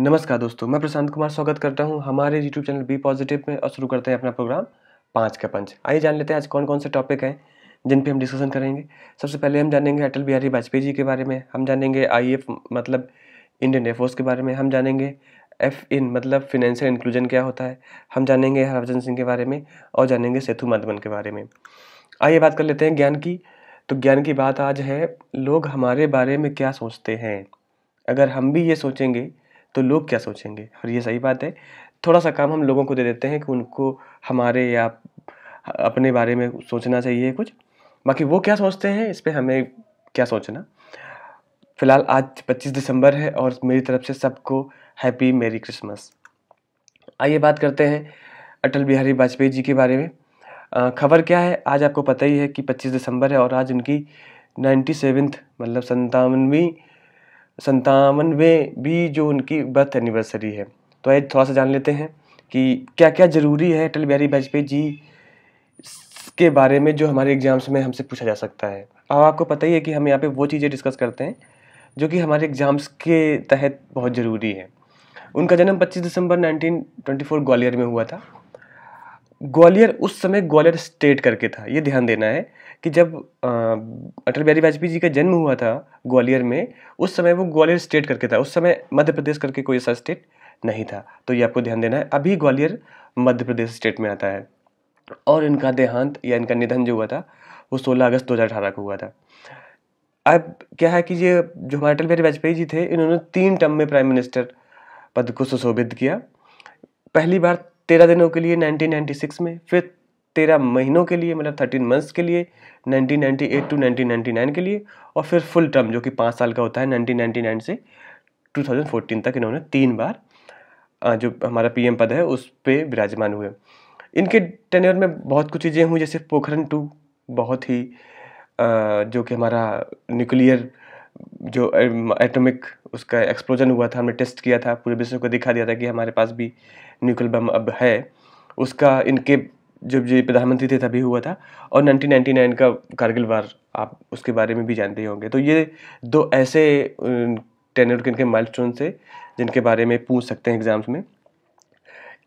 नमस्कार दोस्तों मैं प्रशांत कुमार स्वागत करता हूं हमारे यूट्यूब चैनल बी पॉजिटिव में और शुरू करते हैं अपना प्रोग्राम पाँच का पंच आइए जान लेते हैं आज कौन कौन से टॉपिक हैं जिन पे हम डिस्कशन करेंगे सबसे पहले हम जानेंगे अटल बिहारी वाजपेयी जी के बारे में हम जानेंगे आई e मतलब इंडियन एयरफोर्स के बारे में हम जानेंगे एफ इन मतलब फिनेंशियल इंक्लूजन क्या होता है हम जानेंगे हरभजन सिंह के बारे में और जानेंगे सेतु माधवन के बारे में आइए बात कर लेते हैं ज्ञान की तो ज्ञान की बात आज है लोग हमारे बारे में क्या सोचते हैं अगर हम भी ये सोचेंगे तो लोग क्या सोचेंगे और ये सही बात है थोड़ा सा काम हम लोगों को दे देते हैं कि उनको हमारे या अपने बारे में सोचना चाहिए कुछ बाकी वो क्या सोचते हैं इस पर हमें क्या सोचना फ़िलहाल आज 25 दिसंबर है और मेरी तरफ से सबको हैप्पी मेरी क्रिसमस आइए बात करते हैं अटल बिहारी वाजपेयी जी के बारे में खबर क्या है आज आपको पता ही है कि 25 दिसंबर है और आज उनकी नाइन्टी सेवेंथ मतलब संतावनवीं संतावनवे भी जो उनकी बर्थ एनिवर्सरी है तो आइए थोड़ा सा जान लेते हैं कि क्या क्या ज़रूरी है अटल बिहारी वाजपेयी जी के बारे में जो हमारे एग्ज़ाम्स में हमसे पूछा जा सकता है अब आपको पता ही है कि हम यहाँ पे वो चीज़ें डिस्कस करते हैं जो कि हमारे एग्ज़ाम्स के तहत बहुत ज़रूरी है उनका जन्म 25 दिसंबर 1924 ग्वालियर में हुआ था ग्वालियर उस समय ग्वालियर स्टेट करके था ये ध्यान देना है कि जब अटल बिहारी वाजपेयी जी का जन्म हुआ था ग्वालियर में उस समय वो ग्वालियर स्टेट करके था उस समय मध्य प्रदेश करके कोई ऐसा स्टेट नहीं था तो ये आपको ध्यान देना है अभी ग्वालियर मध्य प्रदेश स्टेट में आता है और इनका देहांत या इनका निधन जो हुआ था वो सोलह अगस्त दो को हुआ था अब क्या है कि ये जो हमारे अटल बिहारी वाजपेयी जी थे इन्होंने तीन टर्म में प्राइम मिनिस्टर पद को सुशोभित किया पहली बार तेरह दिनों के लिए 1996 में फिर तेरह महीनों के लिए मतलब थर्टीन मंथ्स के लिए 1998 टू 1999 के लिए और फिर फुल टर्म जो कि पाँच साल का होता है 1999 से 2014 तक इन्होंने तीन बार जो हमारा पीएम पद है उस पर विराजमान हुए इनके टेन्योर में बहुत कुछ चीज़ें हुई जैसे पोखरण टू बहुत ही जो कि हमारा न्यूक्लियर जो एटॉमिक उसका एक्सप्लोजन हुआ था हमने टेस्ट किया था पूरे विश्व को दिखा दिया था कि हमारे पास भी न्यूक्लियर बम अब है उसका इनके जब जो प्रधानमंत्री थे तभी हुआ था और 1999 का कारगिल वार आप उसके बारे में भी जानते ही होंगे तो ये दो ऐसे टेनर के इनके स्टोन से जिनके बारे में पूछ सकते हैं एग्ज़ाम्स में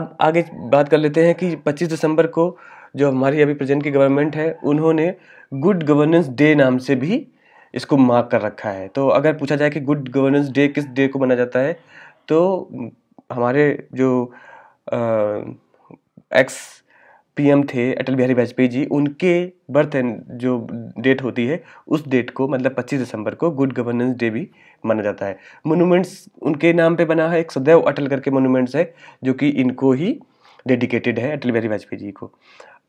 अब आगे बात कर लेते हैं कि 25 दिसंबर को जो हमारी अभी प्रेजेंट की गवर्नमेंट है उन्होंने गुड गवर्नेंस डे नाम से भी इसको मार्क कर रखा है तो अगर पूछा जाए कि गुड गवर्नेंस डे किस डे को मनाया जाता है तो हमारे जो एक्स पीएम थे अटल बिहारी वाजपेयी जी उनके बर्थ जो डेट होती है उस डेट को मतलब 25 दिसंबर को गुड गवर्नेंस डे भी माना जाता है मोनूमेंट्स उनके नाम पे बना है एक सदैव अटल करके मोनूमेंट्स है जो कि इनको ही डेडिकेटेड है अटल बिहारी वाजपेयी जी को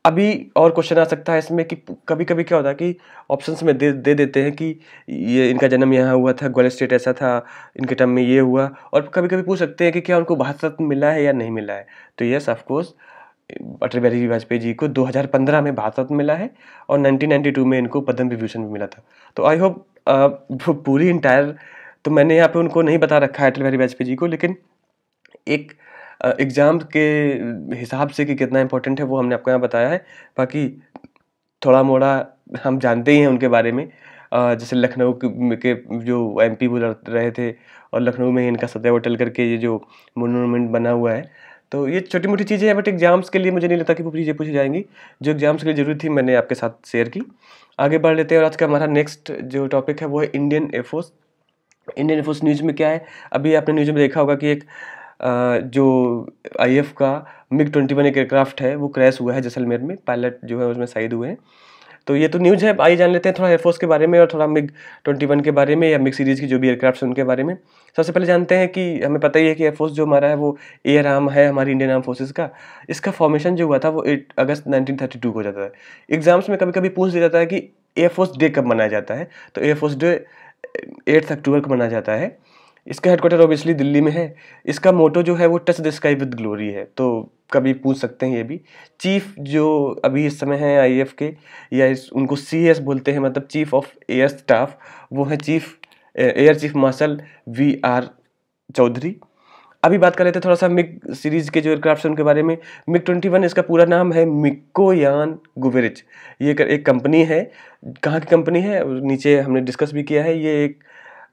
अभी और क्वेश्चन आ सकता है इसमें कि कभी कभी क्या होता है कि ऑप्शंस में दे दे देते हैं कि ये इनका जन्म यहाँ हुआ था ग्वालियर स्टेट ऐसा था इनके टर्म में ये हुआ और कभी कभी पूछ सकते हैं कि क्या उनको भारत रत्न मिला है या नहीं मिला है तो यस ऑफकोर्स अटल बिहारी वाजपेयी जी को 2015 में भारत रत्न मिला है और 1992 में इनको पद्म विभूषण भी मिला था तो आई होप पूरी इंटायर तो मैंने यहाँ पे उनको नहीं बता रखा है अटल बिहारी वाजपेयी जी को लेकिन एक एग्ज़ाम के हिसाब से कि कितना इम्पोर्टेंट है वो हमने आपको यहाँ बताया है बाकी थोड़ा मोड़ा हम जानते ही हैं उनके बारे में जैसे लखनऊ के जो एम पी रहे थे और लखनऊ में इनका सदैव टल करके ये जो मोनूमेंट बना हुआ है तो ये छोटी मोटी चीज़ें हैं बट एग्जाम्स के लिए मुझे नहीं लगता कि वो चीज़ें पूछी जाएंगी जो एग्जाम्स के लिए जरूरी थी मैंने आपके साथ शेयर की आगे बढ़ लेते हैं और आज का हमारा नेक्स्ट जो टॉपिक है वो है Indian Air Force Indian Air Force news में क्या है अभी आपने न्यूज़ में देखा होगा कि एक जो एफ का मिग ट्वेंटी वन एक एयरक्राफ्ट है वो क्रैश हुआ है जैसलमेर में पायलट जो है उसमें शहीद हुए हैं तो ये तो न्यूज़ है आइए जान लेते हैं थोड़ा एयरफोर्स के बारे में और थोड़ा मिग ट्वेंटी वन के बारे में या मिग सीरीज़ की जो भी एयरक्राफ्ट उनके बारे में सबसे पहले जानते हैं कि हमें पता ही है कि एयरफोर्स जो हमारा है वो एयर आर्म है हमारी इंडियन आर्म फोर्सेज का इसका फॉर्मेशन जो हुआ था वो eight August nineteen thirty two को जाता है एग्जाम्स में कभी कभी पूछ दिया जाता है कि एयरफोर्स डे कब मनाया जाता है तो एयरफोर्स डे एट्थ अक्टूबर को मनाया जाता है इसका हेडक्वार्टर ऑब्वियसली दिल्ली में है इसका मोटो जो है वो touch the sky with glory है तो कभी पूछ सकते हैं ये भी चीफ जो अभी इस समय है आई के या इस उनको सी बोलते हैं मतलब चीफ ऑफ एयर स्टाफ वो है chief air chief marshal V R Chaudhari अभी बात कर रहे थे थोड़ा सा मिग सीरीज़ के जो एयरक्राफ्ट हैं उनके बारे में मिग ट्वेंटी वन इसका पूरा नाम है यान गुवेरिच ये एक कंपनी है कहाँ की कंपनी है नीचे हमने डिस्कस भी किया है ये एक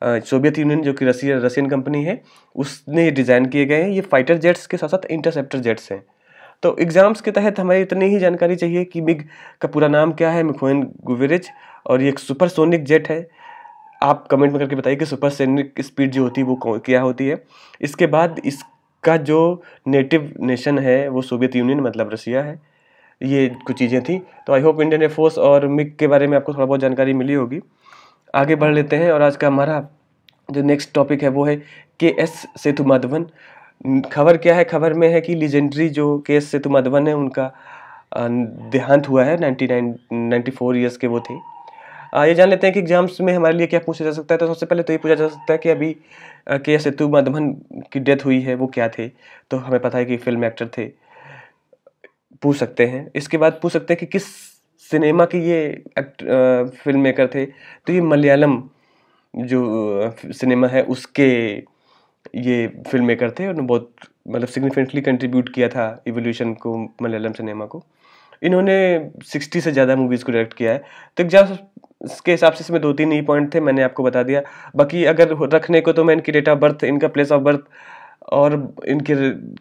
सोवियत यूनियन जो कि रसिया रशियन कंपनी है उसने डिज़ाइन किए गए हैं ये फाइटर जेट्स के साथ साथ इंटरसेप्टर जेट्स हैं तो एग्ज़ाम्स के तहत हमें इतनी ही जानकारी चाहिए कि मिग का पूरा नाम क्या है मिखोइन गुवेरिज और ये एक सुपरसोनिक जेट है आप कमेंट में करके बताइए कि सुपरसोनिक स्पीड जो होती है वो क्या होती है इसके बाद इसका जो नेटिव नेशन है वो सोवियत यूनियन मतलब रसिया है ये कुछ चीज़ें थी तो आई होप इंडियन एयरफोर्स और मिग के बारे में आपको थोड़ा बहुत जानकारी मिली होगी आगे बढ़ लेते हैं और आज का हमारा जो नेक्स्ट टॉपिक है वो है के एस सेतु माधवन खबर क्या है खबर में है कि लीजेंडरी जो के एस सेतु माधवन है उनका देहांत हुआ है ninety nine ninety four years के वो थे ये जान लेते हैं कि एग्जाम्स में हमारे लिए क्या पूछा जा सकता है तो सबसे पहले तो ये पूछा जा सकता है कि अभी के एस सेतु माधवन की डेथ हुई है वो क्या थे तो हमें पता है कि फिल्म एक्टर थे पूछ सकते हैं इसके बाद पूछ सकते हैं कि किस सिनेमा के ये एक्ट फिल्म मेकर थे तो ये मलयालम जो सिनेमा है उसके ये फिल्म मेकर थे उन्होंने बहुत मतलब सिग्निफिकेंटली कंट्रीब्यूट किया था इवोल्यूशन को मलयालम सिनेमा को इन्होंने सिक्सटी से ज़्यादा मूवीज़ को डायरेक्ट किया है तो एग्जाम इसके हिसाब से इसमें दो तीन ही पॉइंट थे मैंने आपको बता दिया बाकी अगर रखने को तो मैं इनकी डेट ऑफ बर्थ इनका प्लेस ऑफ बर्थ और इनके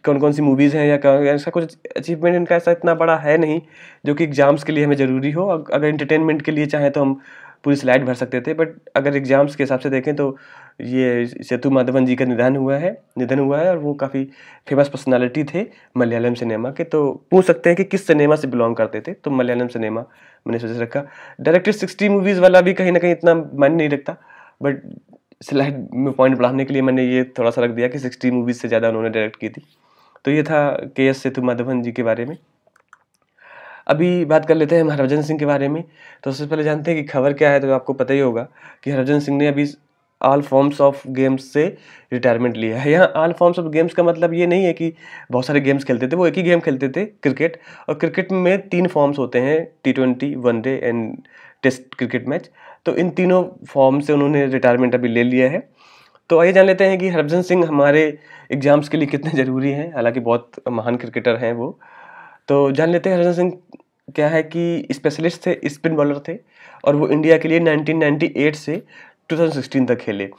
कौन कौन सी मूवीज़ हैं या ऐसा कुछ अचीवमेंट इनका ऐसा इतना बड़ा है नहीं जो कि एग्ज़ाम्स के लिए हमें ज़रूरी हो अगर इंटरटेनमेंट के लिए चाहें तो हम पूरी स्लाइड भर सकते थे बट अगर एग्ज़ाम्स के हिसाब से देखें तो ये सेतु माधवन जी का निधन हुआ है निधन हुआ है और वो काफ़ी फेमस पर्सनालिटी थे मलयालम सिनेमा के तो पूछ सकते हैं कि किस सिनेमा से बिलोंग करते थे तो मलयालम सिनेमा मैंने सोच रखा डायरेक्टर सिक्सटी मूवीज़ वाला भी कहीं ना कहीं इतना मन नहीं रखता बट स्लाइड में पॉइंट बढ़ाने के लिए मैंने ये थोड़ा सा रख दिया कि सिक्सटी मूवीज़ से ज़्यादा उन्होंने डायरेक्ट की थी तो ये था के एस सेतु माधवन जी के बारे में अभी बात कर लेते हैं हरभजन सिंह के बारे में तो सबसे पहले जानते हैं कि खबर क्या है तो आपको पता ही होगा कि हरभजन सिंह ने अभी ऑल फॉर्म्स ऑफ गेम्स से रिटायरमेंट लिया है यहाँ ऑल फॉर्म्स ऑफ गेम्स का मतलब ये नहीं है कि बहुत सारे गेम्स खेलते थे वो एक ही गेम खेलते थे क्रिकेट और क्रिकेट में तीन फॉर्म्स होते हैं T twenty one day and test cricket match तो इन तीनों फॉर्म से उन्होंने रिटायरमेंट अभी ले लिया है तो आइए जान लेते हैं कि हरभजन सिंह हमारे एग्जाम्स के लिए कितने ज़रूरी हैं हालांकि बहुत महान क्रिकेटर हैं वो तो जान लेते हैं हरभजन सिंह क्या है कि स्पेशलिस्ट थे स्पिन बॉलर थे और वो इंडिया के लिए 1998 से 2016 तक खेले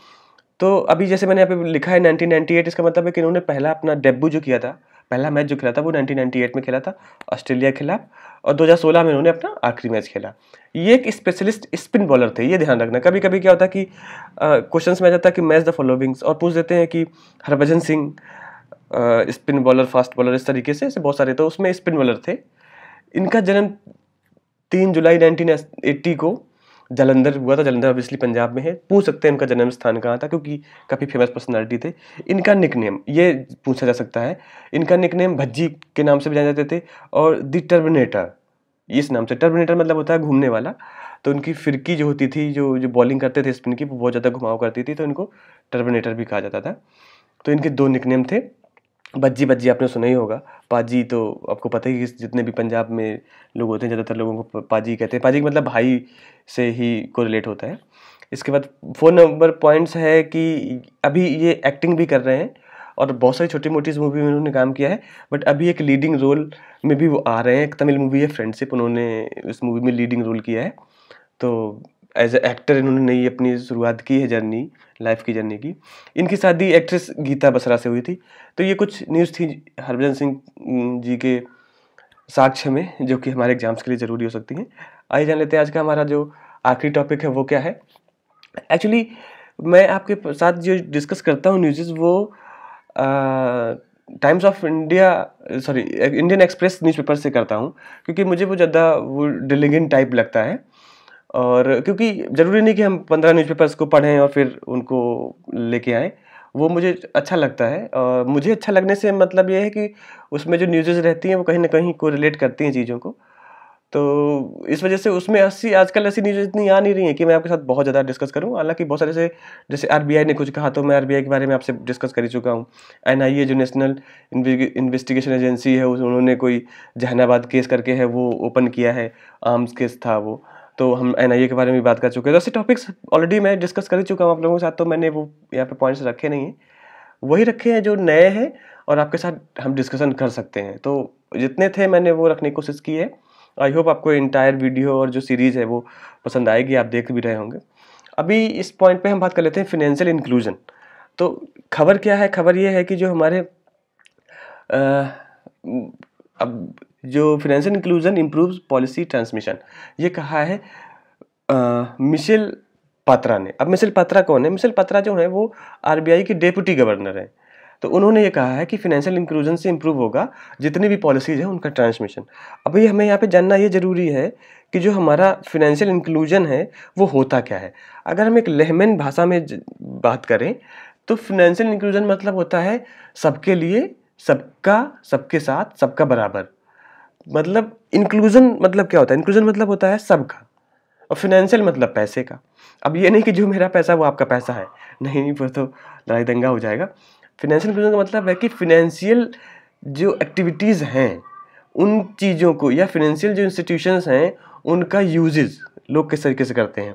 तो अभी जैसे मैंने यहाँ पे लिखा है 1998 इसका मतलब है कि इन्होंने पहला अपना डेब्यू जो किया था पहला मैच जो खेला था वो 1998 में खेला था ऑस्ट्रेलिया के खिलाफ और 2016 में उन्होंने अपना आखिरी मैच खेला ये एक स्पेशलिस्ट स्पिन बॉलर थे ये ध्यान रखना कभी कभी क्या होता है कि क्वेश्चन में आ जाता है कि मैच द फॉलोविंग्स और पूछ देते हैं कि Harbhajan Singh spin bowler fast bowler इस तरीके से ऐसे बहुत सारे तो उसमें स्पिन बॉलर थे इनका जन्म तीन जुलाई नाइनटीन को जालंधर हुआ था जालंधर ऑब्वियसली पंजाब में है पूछ सकते हैं इनका जन्म स्थान कहाँ था क्योंकि काफ़ी फेमस पर्सनैलिटी थे इनका निकनेम ये पूछा जा सकता है इनका निकनेम भज्जी के नाम से भी जाने जाते थे और दी टर्मिनेटर इस नाम से टर्मिनेटर मतलब होता है घूमने वाला तो उनकी फिरकी जो होती थी जो जो बॉलिंग करते थे स्पिन की वो बहुत ज़्यादा घुमाव करती थी तो इनको टर्मिनेटर भी कहा जाता था तो इनके दो निकनेम थे बज्जी बज्जी आपने सुना ही होगा पाजी तो आपको पता ही कि जितने भी पंजाब में लोग होते हैं ज़्यादातर लोगों को पाजी कहते हैं पाजी मतलब भाई से ही को रिलेट होता है इसके बाद फ़ोन नंबर पॉइंट्स है कि अभी ये एक्टिंग भी कर रहे हैं और बहुत सारी छोटी मोटी मूवी में उन्होंने काम किया है बट अभी एक लीडिंग रोल में भी वो आ रहे हैं एक तमिल मूवी है फ्रेंडशिप उन्होंने इस मूवी में लीडिंग रोल किया है तो एज ए एक्टर इन्होंने नई अपनी शुरुआत की है जर्नी लाइफ की जर्नी की इनकी शादी एक्ट्रेस गीता बसरा से हुई थी तो ये कुछ न्यूज़ थी हरभजन सिंह जी के साक्ष्य में जो कि हमारे एग्जाम्स के लिए ज़रूरी हो सकती हैं आइए जान लेते हैं आज का हमारा जो आखिरी टॉपिक है वो क्या है एक्चुअली मैं आपके साथ जो डिस्कस करता हूँ न्यूज़ वो Times of India sorry Indian Express newspaper से करता हूँ क्योंकि मुझे वो ज़्यादा वो डिलिगिन टाइप लगता है और क्योंकि ज़रूरी नहीं कि हम पंद्रह न्यूज़पेपर्स को पढ़ें और फिर उनको लेके आएँ वो मुझे अच्छा लगता है और मुझे अच्छा लगने से मतलब ये है कि उसमें जो न्यूज़ेज रहती हैं वो कहीं ना कहीं को रिलेट करती हैं चीज़ों को तो इस वजह से उसमें ऐसी आजकल ऐसी न्यूज़ इतनी आ नहीं रही है कि मैं आपके साथ बहुत ज़्यादा डिस्कस करूं हालांकि बहुत सारे से जैसे आरबीआई ने कुछ कहा तो मैं आरबीआई के बारे में आपसे डिस्कस कर ही चुका हूं एनआईए जो नेशनल इन्वेस्टिगेशन एजेंसी है उन्होंने कोई जहनाबाद केस करके है वो ओपन किया है आर्म्स केस था वो तो हम एन के बारे में भी बात कर चुके हैं तो ऐसे टॉपिक्स ऑलरेडी मैं डिस्कस कर ही चुका हूँ आप लोगों के साथ तो मैंने वो यहाँ पे पॉइंट्स रखे नहीं हैं वही रखे हैं जो नए हैं और आपके साथ हम डिस्कशन कर सकते हैं तो जितने थे मैंने वो रखने की कोशिश की है आई होप आपको इंटायर वीडियो और जो सीरीज़ है वो पसंद आएगी आप देख भी रहे होंगे अभी इस पॉइंट पर हम बात कर लेते हैं फिनेंशियल इंक्लूजन तो खबर क्या है खबर ये है कि जो हमारे आ, अब जो financial inclusion improve policy transmission ये कहा है मिशेल पात्रा ने अब मिशेल पात्रा कौन है मिशेल पात्रा जो है वो आरबीआई के डेप्यूटी गवर्नर हैं तो उन्होंने ये कहा है कि फिनेंशियल इंक्लूजन से इम्प्रूव होगा जितनी भी पॉलिसीज हैं उनका ट्रांसमिशन अभी हमें यहाँ पे जानना ये ज़रूरी है कि जो हमारा फिनेंशियल इंक्लूजन है वो होता क्या है अगर हम एक लेहमैन भाषा में बात करें तो फिनेंशियल इंक्लूजन मतलब होता है सबके लिए सबका सबके साथ सबका बराबर मतलब इंक्लूजन मतलब क्या होता है इंक्लूजन मतलब होता है सबका और फिनेंशियल मतलब पैसे का अब ये नहीं कि जो मेरा पैसा वो आपका पैसा है नहीं नहीं फिर तो लड़ाई दंगा हो जाएगा फिनेंशियल इंक्लूजन का मतलब है कि फिनेंशियल जो एक्टिविटीज़ हैं उन चीज़ों को या फिनेंशियल जो इंस्टीट्यूशंस हैं उनका यूजेज लोग किस तरीके से करते हैं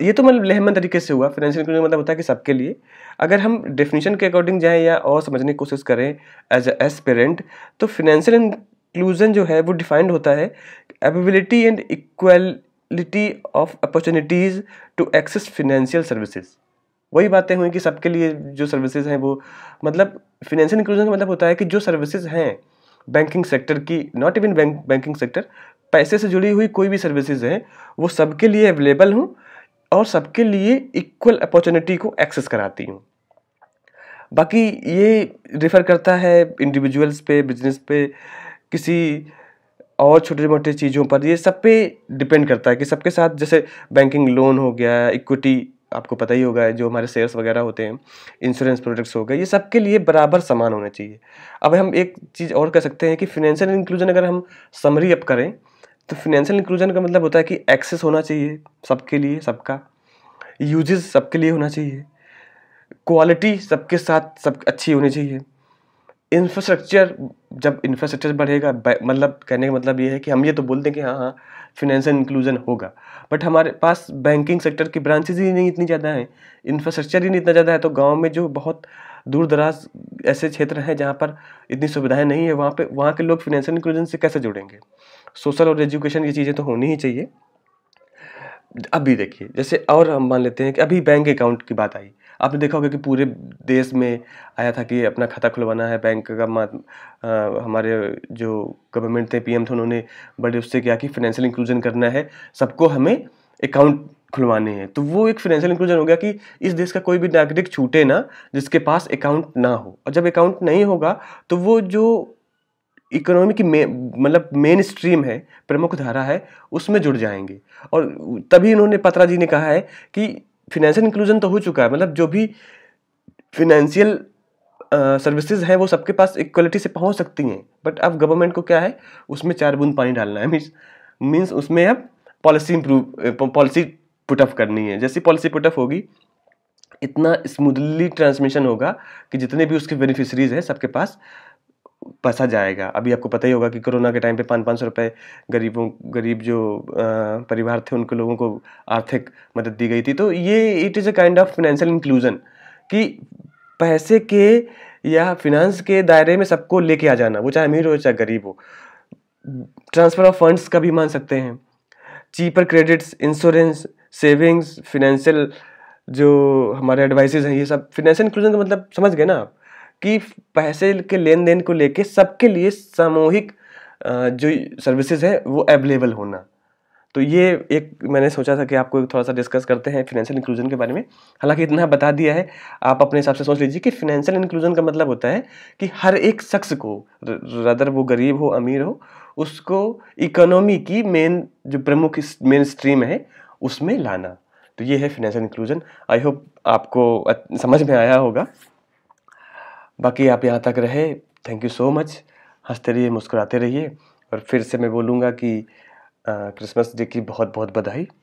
ये तो मतलब लहमन तरीके से हुआ फाइनेंशियल इंक्लूजन मतलब होता है कि सबके लिए अगर हम डेफिनेशन के अकॉर्डिंग जाएँ या और समझने की कोशिश करें एज एज पेरेंट तो फिनेंशियल इंक्लूजन जो है वो डिफाइंड होता है ability and equality of opportunities to access financial services वही बातें हुई कि सबके लिए जो सर्विसेज हैं वो मतलब फिनेंशियल इंक्लूजन का मतलब होता है कि जो सर्विसेज हैं बैंकिंग सेक्टर की not even bank banking sector पैसे से जुड़ी हुई कोई भी सर्विसेज हैं वो सबके लिए अवेलेबल हों और सबके लिए इक्वल अपॉर्चुनिटी को एक्सेस कराती हूँ बाकी ये रिफ़र करता है इंडिविजुअल्स पे बिजनेस पे किसी और छोटे मोटे चीज़ों पर ये सब पे डिपेंड करता है कि सबके साथ जैसे बैंकिंग लोन हो गया इक्विटी आपको पता ही होगा जो हमारे शेयर्स वगैरह होते हैं इंश्योरेंस प्रोडक्ट्स हो गए ये सबके लिए बराबर समान होने चाहिए अब हम एक चीज़ और कह सकते हैं कि फिनेंशियल इंक्लूजन अगर हम समरी अप करें तो फिनेंशियल इंक्लूजन का मतलब होता है कि एक्सेस होना चाहिए सबके लिए सबका यूजेस सबके लिए होना चाहिए क्वालिटी सबके साथ सब अच्छी होनी चाहिए इंफ्रास्ट्रक्चर जब इंफ्रास्ट्रक्चर बढ़ेगा मतलब कहने का मतलब ये है कि हम ये तो बोलते हैं कि हाँ हाँ फिनेंशियल इंक्लूजन होगा बट हमारे पास बैंकिंग सेक्टर की ब्रांचेज ही नहीं इतनी ज़्यादा हैं इंफ्रास्ट्रक्चर ही नहीं इतना ज़्यादा है तो गांव में जो बहुत दूर दराज ऐसे क्षेत्र हैं जहाँ पर इतनी सुविधाएं नहीं है वहाँ पे वहाँ के लोग फिनेंशियल इंक्लूजन से कैसे जुड़ेंगे सोशल और एजुकेशन की चीज़ें तो होनी ही चाहिए अभी देखिए जैसे और हम मान लेते हैं कि अभी बैंक अकाउंट की बात आई आपने देखा होगा कि पूरे देश में आया था कि अपना खाता खुलवाना है बैंक का आ, हमारे जो गवर्नमेंट थे पीएम थे उन्होंने बड़े उससे किया कि फाइनेंशियल इंक्लूजन करना है सबको हमें अकाउंट खुलवाने हैं तो वो एक फाइनेंशियल इंक्लूजन हो गया कि इस देश का कोई भी नागरिक छूटे ना जिसके पास अकाउंट ना हो और जब अकाउंट नहीं होगा तो वो जो इकोनॉमी की मतलब मेन स्ट्रीम है प्रमुख धारा है उसमें जुड़ जाएंगे और तभी इन्होंने पत्रा जी ने कहा है कि फिनेंशियल इंक्लूजन तो हो चुका है मतलब जो भी फिनेंशियल सर्विसेज हैं वो सबके पास इक्वलिटी से पहुंच सकती हैं बट अब गवर्नमेंट को क्या है उसमें चार बूंद पानी डालना है मीन्स मीन्स उसमें अब पॉलिसी इंप्रूव पॉलिसी पुटअप करनी है जैसी पॉलिसी पुटअप होगी इतना स्मूथली ट्रांसमिशन होगा कि जितने भी उसके बेनिफिशरीज हैं सबके पास पैसा जाएगा अभी आपको पता ही होगा कि कोरोना के टाइम पे पाँच पाँच सौ रुपये गरीबों गरीब जो परिवार थे उनके लोगों को आर्थिक मदद दी गई थी तो ये it is a kind of financial inclusion कि पैसे के या फिनेंस के दायरे में सबको लेके आ जाना वो चाहे अमीर हो चाहे गरीब हो ट्रांसफ़र ऑफ फंड्स का भी मान सकते हैं cheaper credits insurance savings financial जो हमारे एडवाइसेज हैं ये सब फिनेंशियल इंक्लूजन का मतलब समझ गए ना आप कि पैसे के लेन देन को लेके सबके लिए सामूहिक जो सर्विसेज हैं वो अवेलेबल होना तो ये एक मैंने सोचा था कि आपको थोड़ा सा डिस्कस करते हैं फिनेंशियल इंक्लूजन के बारे में हालांकि इतना बता दिया है आप अपने हिसाब से सोच लीजिए कि फिनेंशियल इंक्लूजन का मतलब होता है कि हर एक शख्स को रदर वो गरीब हो अमीर हो उसको इकोनॉमी की मेन जो प्रमुख मेन स्ट्रीम है उसमें लाना तो ये है फिनेंशियल इंक्लूजन आई होप आपको समझ में आया होगा बाकी आप यहाँ तक रहे थैंक यू सो मच हंसते रहिए मुस्कुराते रहिए और फिर से मैं बोलूँगा कि क्रिसमस डे की बहुत बहुत बधाई